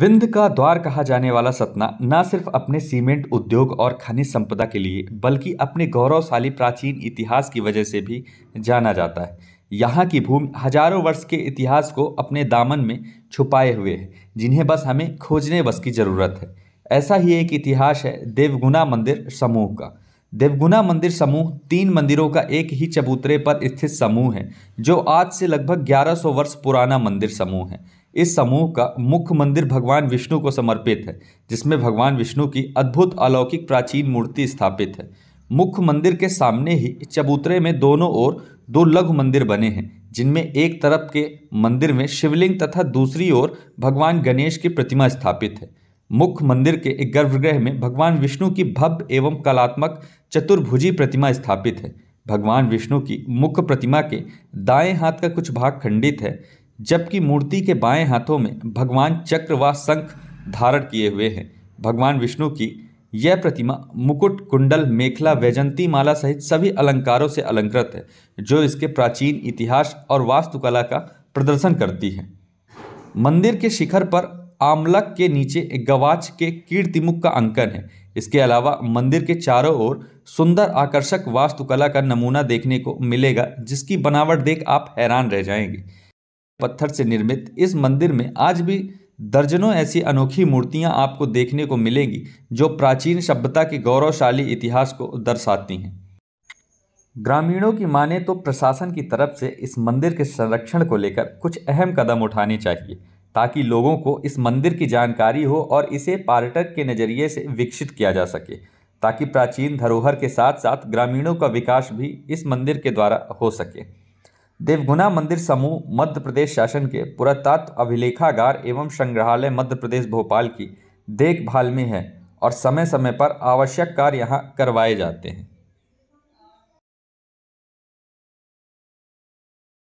विंद का द्वार कहा जाने वाला सतना न सिर्फ अपने सीमेंट उद्योग और खनिज संपदा के लिए बल्कि अपने गौरवशाली प्राचीन इतिहास की वजह से भी जाना जाता है यहाँ की भूमि हजारों वर्ष के इतिहास को अपने दामन में छुपाए हुए है जिन्हें बस हमें खोजने बस की ज़रूरत है ऐसा ही एक इतिहास है देवगुना मंदिर समूह का देवगुना मंदिर समूह तीन मंदिरों का एक ही चबूतरे पर स्थित समूह है जो आज से लगभग 1100 वर्ष पुराना मंदिर समूह है इस समूह का मुख्य मंदिर भगवान विष्णु को समर्पित है जिसमें भगवान विष्णु की अद्भुत अलौकिक प्राचीन मूर्ति स्थापित है मुख्य मंदिर के सामने ही चबूतरे में दोनों ओर दो लघु मंदिर बने हैं जिनमें एक तरफ के मंदिर में शिवलिंग तथा दूसरी ओर भगवान गणेश की प्रतिमा स्थापित है मुख्य मंदिर के एक गर्भगृह में भगवान विष्णु की भव्य एवं कलात्मक चतुर्भुजी प्रतिमा स्थापित है भगवान विष्णु की मुख्य प्रतिमा के दाएं हाथ का कुछ भाग खंडित है जबकि मूर्ति के बाएं हाथों में भगवान चक्र व शंख धारण किए हुए हैं भगवान विष्णु की यह प्रतिमा मुकुट कुंडल मेखला वैजंती माला सहित सभी अलंकारों से अलंकृत है जो इसके प्राचीन इतिहास और वास्तुकला का प्रदर्शन करती है मंदिर के शिखर पर आमलक के नीचे गवाच के कीर्तिमुख का अंकन है इसके अलावा मंदिर के चारों ओर सुंदर आकर्षक वास्तुकला का नमूना देखने को मिलेगा जिसकी बनावट देख आप हैरान रह जाएंगे पत्थर से निर्मित इस मंदिर में आज भी दर्जनों ऐसी अनोखी मूर्तियां आपको देखने को मिलेंगी जो प्राचीन सभ्यता के गौरवशाली इतिहास को दर्शाती हैं ग्रामीणों की माने तो प्रशासन की तरफ से इस मंदिर के संरक्षण को लेकर कुछ अहम कदम उठाने चाहिए ताकि लोगों को इस मंदिर की जानकारी हो और इसे पर्यटक के नज़रिए से विकसित किया जा सके ताकि प्राचीन धरोहर के साथ साथ ग्रामीणों का विकास भी इस मंदिर के द्वारा हो सके देवगुना मंदिर समूह मध्य प्रदेश शासन के पुरातत्व अभिलेखागार एवं संग्रहालय मध्य प्रदेश भोपाल की देखभाल में है और समय समय पर आवश्यक कार्य यहाँ करवाए जाते हैं